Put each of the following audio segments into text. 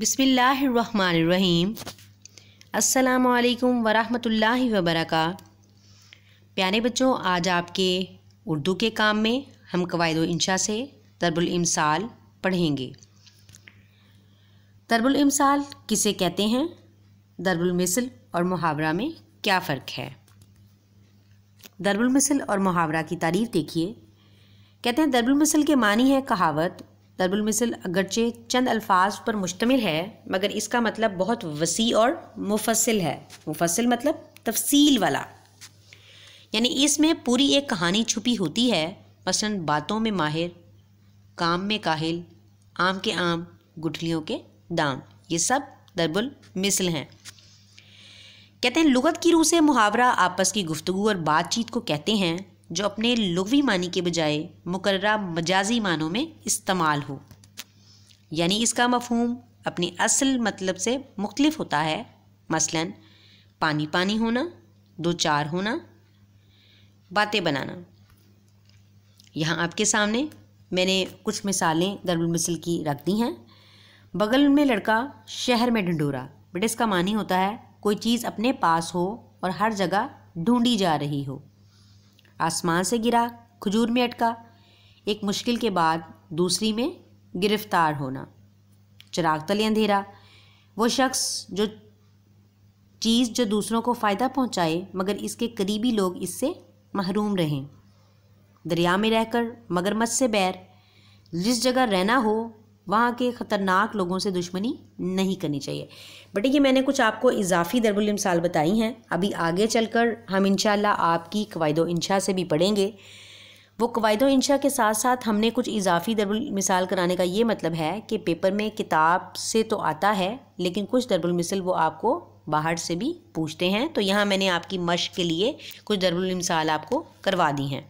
बिसमीम् अल्लाम वरहमतुल्लाहि वबरक प्यारे बच्चों आज आपके उर्दू के काम में हम कवायद इंशा से तरबुलमसाल पढ़ेंगे तरबुलमसाल किसे कहते हैं दरबुलमिसल और मुहावरा में क्या फ़र्क है दरबुलमिसल और मुहावरा की तारीफ़ देखिए कहते हैं दरबुलमिसल के मानी है कहावत मिसल अगरचे चंद अल्फाज पर मुश्तमिल है मगर इसका मतलब बहुत वसी और मुफसिल है मुफसल मतलब तफसील वाला यानी इसमें पूरी एक कहानी छुपी होती है मसलन बातों में माहिर काम में काहिल आम के आम गुठलियों के दाम ये सब दरबुल मिसल हैं कहते हैं लुगत की रूह से मुहावरा आपस की गुफ्तु और बातचीत को कहते हैं जो अपने लघवी मानी के बजाय मुकर्रा मजाजी मानों में इस्तेमाल हो यानी इसका मफहम अपने असल मतलब से मुख्तफ़ होता है मसलन पानी पानी होना दो चार होना बातें बनाना यहाँ आपके सामने मैंने कुछ मिसालें दरबुलमसल की रख दी हैं बगल में लड़का शहर में ढंडोरा बट इसका मानी होता है कोई चीज़ अपने पास हो और हर जगह ढूंढी जा रही हो आसमान से गिरा खजूर में अटका एक मुश्किल के बाद दूसरी में गिरफ्तार होना चिराग तले अंधेरा वो शख्स जो चीज़ जो दूसरों को फ़ायदा पहुंचाए मगर इसके करीबी लोग इससे महरूम रहें दरिया में रहकर मगरमच्छ से बैर जिस जगह रहना हो वहाँ के ख़तरनाक लोगों से दुश्मनी नहीं करनी चाहिए बट ये मैंने कुछ आपको इजाफी दरबुल मिसाल बताई हैं अभी आगे चल कर हम इन आपकी कवायद इंशा से भी पढ़ेंगे वो कवायद इंशा के साथ साथ हमने कुछ इजाफी दरबुल मिसाल कराने का ये मतलब है कि पेपर में किताब से तो आता है लेकिन कुछ दरबुल मिसल वो आपको बाहर से भी पूछते हैं तो यहाँ मैंने आपकी मश के लिए कुछ दरबुल मिसाल आपको करवा दी हैं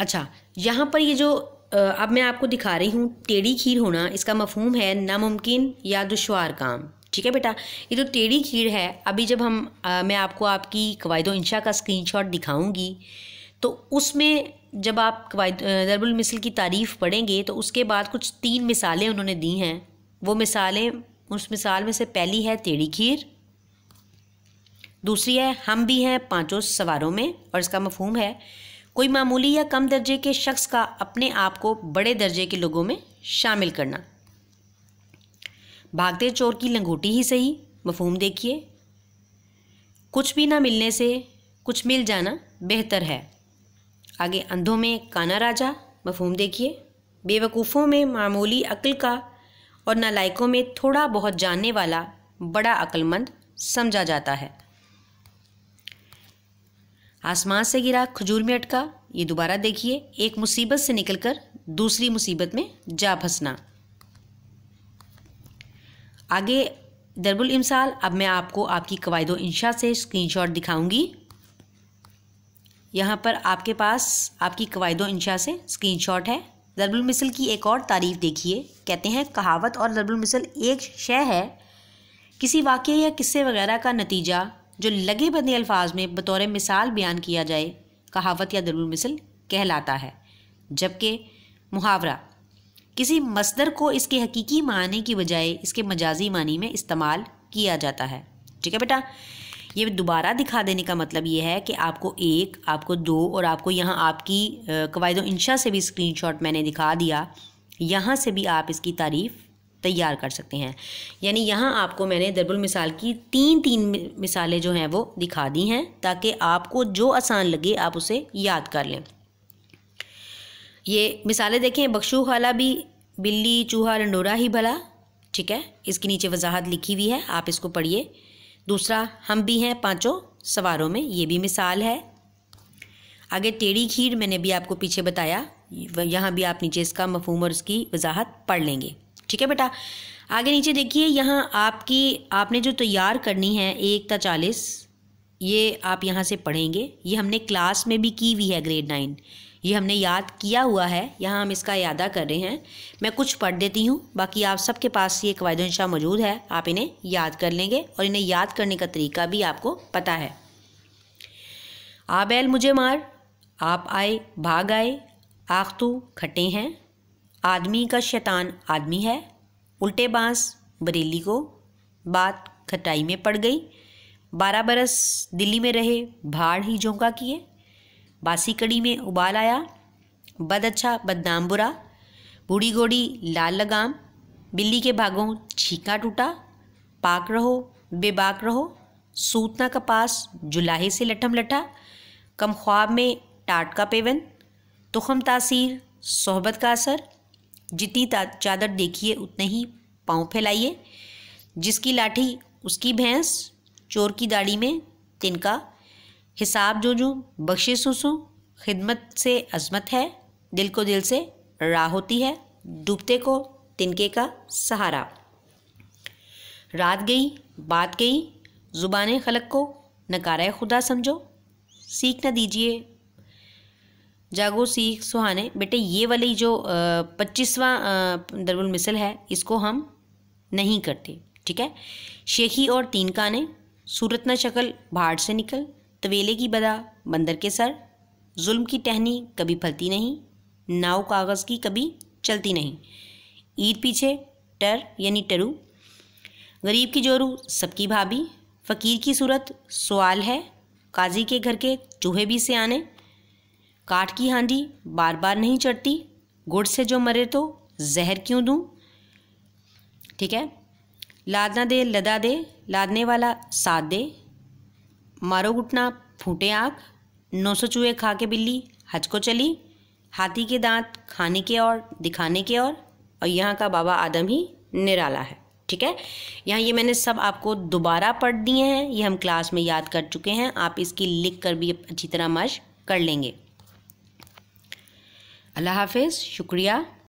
अच्छा यहाँ पर ये जो अब मैं आपको दिखा रही हूँ टेढ़ी खीर होना इसका मफहूम है नामुमकिन या दुशवार काम ठीक है बेटा ये तो टेढ़ी खीर है अभी जब हम आ, मैं आपको आपकी कवायद इंशा का स्क्रीनशॉट दिखाऊंगी तो उसमें जब आप कवायद दरबुल मिसल की तारीफ़ पढ़ेंगे तो उसके बाद कुछ तीन मिसालें उन्होंने दी हैं वो मिसालें उस मिसाल में से पहली है टेढ़ी खीर दूसरी है हम भी हैं पाँचों सवारों में और इसका मफहम है कोई मामूली या कम दर्जे के शख्स का अपने आप को बड़े दर्जे के लोगों में शामिल करना भागते चोर की लंगोटी ही सही मफहूम देखिए कुछ भी ना मिलने से कुछ मिल जाना बेहतर है आगे अंधों में काना राजा मफहूम देखिए बेवकूफ़ों में मामूली अक्ल का और नालायकों में थोड़ा बहुत जानने वाला बड़ा अक्लमंद समझा जाता है आसमान से गिरा खजूर में अटका ये दोबारा देखिए एक मुसीबत से निकलकर दूसरी मुसीबत में जा फंसना आगे दरबुल इमसाल अब मैं आपको आपकी कवायद इंशा से स्क्रीनशॉट दिखाऊंगी यहाँ पर आपके पास आपकी कवायद इंशा से स्क्रीनशॉट है दरबुल मिसल की एक और तारीफ देखिए कहते हैं कहावत और दरबुल मिसल एक शय है किसी वाक्य या किस्से वगैरह का नतीजा जो लगे बंदे अल्फाज में बतौर मिसाल बयान किया जाए कहावत या दरुल मिसल कहलाता है जबकि मुहावरा किसी मसदर को इसके हकीकी मानी की बजाय इसके मजाजी मानी में इस्तेमाल किया जाता है ठीक है बेटा ये दोबारा दिखा देने का मतलब ये है कि आपको एक आपको दो और आपको यहाँ आपकी कवायद इंशा से भी स्क्रीनशॉट मैंने दिखा दिया यहाँ से भी आप इसकी तारीफ़ तैयार कर सकते हैं यानी यहाँ आपको मैंने दरबुल मिसाल की तीन तीन मिसालें जो हैं वो दिखा दी हैं ताकि आपको जो आसान लगे आप उसे याद कर लें ये मिसालें देखें बख्शू खाला भी बिल्ली चूहा लंडोरा ही भला ठीक है इसके नीचे वजाहत लिखी हुई है आप इसको पढ़िए दूसरा हम भी हैं पाँचों सवारों में ये भी मिसाल है आगे टेढ़ी खीर मैंने भी आपको पीछे बताया यहाँ भी आप नीचे इसका मफहम और इसकी वजाहत पढ़ लेंगे ठीक है बेटा आगे नीचे देखिए यहाँ आपकी आपने जो तैयार करनी है एकता चालीस ये आप यहाँ से पढ़ेंगे ये हमने क्लास में भी की हुई है ग्रेड नाइन ये हमने याद किया हुआ है यहाँ हम इसका यादा कर रहे हैं मैं कुछ पढ़ देती हूँ बाकी आप सबके पास ये कवायदनशा मौजूद है आप इन्हें याद कर लेंगे और इन्हें याद करने का तरीका भी आपको पता है आबैल मुझे मार आप आए भाग आए आख तो खटे हैं आदमी का शैतान आदमी है उल्टे बांस बरेली को बात खटाई में पड़ गई बारह बरस दिल्ली में रहे भाड़ ही झोंका किए बासी कड़ी में उबाल आया बद अच्छा बदनाम बुरा बूढ़ी गोड़ी लाल लगाम बिल्ली के भागों छीका टूटा पाक रहो बेबाक रहो सूतना का पास जुलाहे से लठम लठा कम ख्वाब में टाट का पेवन तुखम तासीर सोहबत का असर जितनी चादर देखिए उतने ही पाँव फैलाइए जिसकी लाठी उसकी भैंस चोर की दाढ़ी में तिनका हिसाब जो जो बख्शे सुसु खिदमत से अजमत है दिल को दिल से राह होती है डूबते को तिनके का सहारा रात गई बात गई ज़ुबान खलक को नकारा खुदा समझो सीख न दीजिए जागो सीख सुहाने बेटे ये वाली जो पच्चीसवा दरबुल मिसल है इसको हम नहीं करते ठीक है शेखी और तीन काने सूरत न शक्ल भाड़ से निकल तवेले की बदा बंदर के सर जुल्म की टहनी कभी फलती नहीं नाव कागज़ की कभी चलती नहीं ईद पीछे टर यानी टरू गरीब की जोरू सबकी भाभी फ़कीर की सूरत सवाल है काजी के घर के चूहे भी से आने काट की हांडी बार बार नहीं चढ़ती गुड़ से जो मरे तो जहर क्यों दूँ ठीक है लादना दे लदा दे लादने वाला साथ दे मारो घुटना फूटे आँख नौ सौ चूहे खा के बिल्ली हज को चली हाथी के दांत खाने के और दिखाने के और और यहाँ का बाबा आदम ही निराला है ठीक है यहाँ ये मैंने सब आपको दोबारा पढ़ दिए हैं ये हम क्लास में याद कर चुके हैं आप इसकी लिख कर भी अच्छी तरह मश कर लेंगे अल्लाह हाफिज़ शुक्रिया